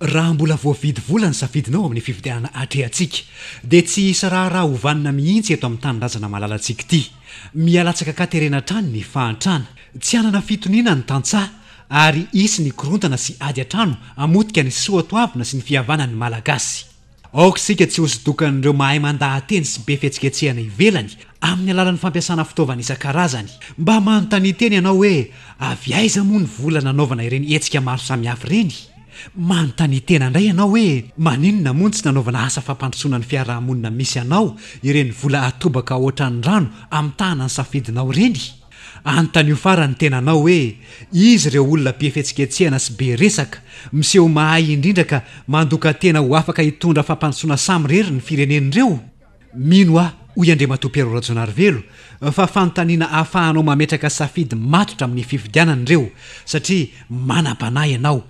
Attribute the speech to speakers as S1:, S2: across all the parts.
S1: raha mbola voavidyvola ny safidinao amin'ny fividianana atrehantsika dia tsy isa raharaha hovanina mihitsy eto amin'ny tanrazana malalantsika ity mialatsaka katehrena atrany ny fahantrana tsy anana fitoniana ny tantsaha ary isy ny korontana sy ady an-trano amotika ny soatoabina sy ny fihavana ny malagasy aoka sika tsy hozydokan'ireo mahay mandahanteny sy be fetsiketsehana ivelany amin'ny alalan'ny fampiasana fitaovana isan-karazany mba manontany teny ianao hoe avy aiza moa ny volan nanaovana ireny etsika maro sami hafy ireny manontany tena indray ianao hoe maninona mony tsy nanaovana asa fampandrosona ny fiarahamonina misy anao ireny vola atobaka oatra ny rano ami'ny tahna ny safidinao ireny anontany io faran'ny tenanao hoe izy ireo olona be fetsiketsehana sy be resaka miseho mahay indrindraka mandoka tena ho afaka hitondra fampandrosoana samy rery ny firenenireo mino ao hoy andriamatompiarorajonaryvelo fa fanontaniana hahafahanao mametraka safidy matotra amin'ny fividianany ireo satria manam-panahy ianao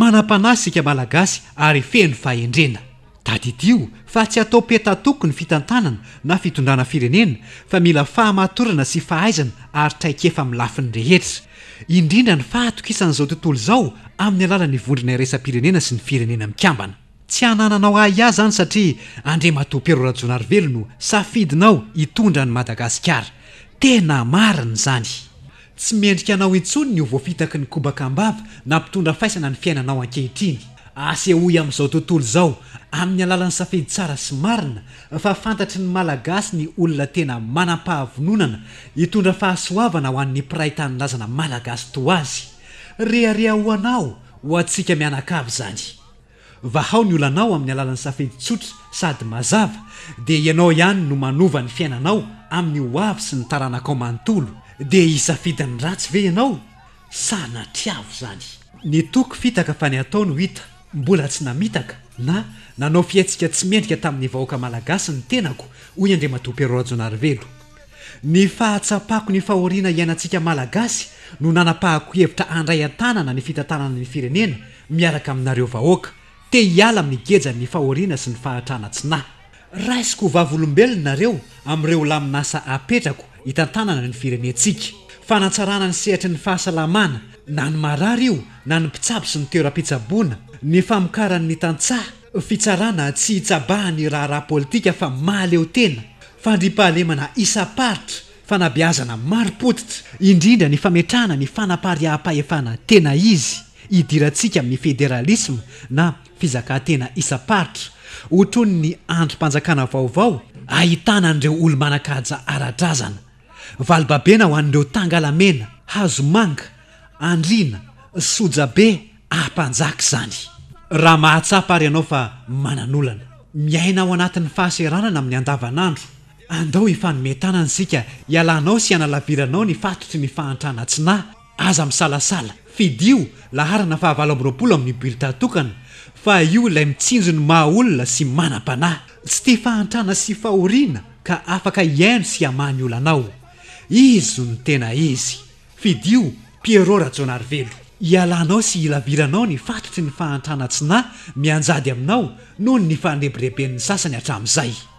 S1: manam-panahy sika malagasy ary feno fahendrena dadidio fa tsy atao petatokony fitantanana na fitondrana firenena fa mila fahamatorana sy fahaizana ary tra aikefa ami'ny lafin'ny rehetra indrindra ny faatokisan'izao tontolo izao amin'ny alalany vondrina i resam-pirenena sy ny firenena mikambana tsy hanananao ahiazy zany satria andrimato perorajonaryvelo no safidinao hitondra ny madagasikara tena marina zany tsy miendrika anao intsony ny ho voafitaky ny kobaka am-bava na mpitondra faisana ny fiainanao ankehitriny asehoy amin'izao tontolo izao amin'ny alalan'ny safidy tsara sy marina fa fantatry ny malagasy ny olona tena manampahavononana itondra fahasoavana ho an'ny pirayta any lazana malagasy to azy rehareha ho anao ho antsika mianak avy zany vahao ny olanao amin'ny alalan'ny safidy tsotra sady mazava de ianao ihany no manova ny fiainanao amin'ny o avy sy ny taranakao manntolo de isafidy n'ny ratsy ve ianao sanatriavo zany ny toko fitaka fa ny atao no o hita mbola tsy namitaka na nanao fihantsika tsy mendrika tamin'ny vahoaka malagasy ny tenako hoy andriamatoperojonarvelo ny fahatsapahako ny fahoriana iainantsika malagasy no nanapaha-kohevitra andray an-tanana ny fitatanana ny firenena miaraka aminareo vahoaka eiala amin'ny geja'ny fahoriana sy ny fahatrana tsinahy raisiko vavolombelonnareo amin'ireo laminasa apetrako hitantanana ny firenentsika fanatsarana ny sehatry ny fahasalamana na ny marary io na ny mpitsabo sy ny toera-pitsaboana ny famokaran'ny tantsaha fitsarana tsy hitsabaha ny raharaha politika fa maaleo tena fandri-pahalemana isaparitra fa nabeazana maropotitra indrindra ny fametrahana ny fanapariam-pahefana tena izy idirantsika amin'ny federalismo na fizakantena isaparitra ho trony ny androm-panjakana vaovao ahitana an'ireo olo manakaja aradrazana valibabena ho an'ireo tanga lamena hazomanga andriana sojabe hahampanjaka zany raha mahatsapa ary ianao fa manan'olana miaina ao anatin'ny fahaseranana amin'ny andavanaandro andao ifanometana ny sika hialanao sy iana laviranao ny fatotry ny faantrana tsinahy aza misalasala fidyio laharana fahavalo amroaolo amin'ny bulita tokana fa io ilay mitsinjo ny maha olona sy manam-panahy tsy ti faantrana sy fahoriana ka afaka iaino sy aman'ny olanao izo ny tena izy fidyio pierora jonaryvelo ialanao sy ilaviranao ny fatotry ny faantrana tsi nay mianjady aminao noho ny fanebirehiben'ny sasany atramin'izay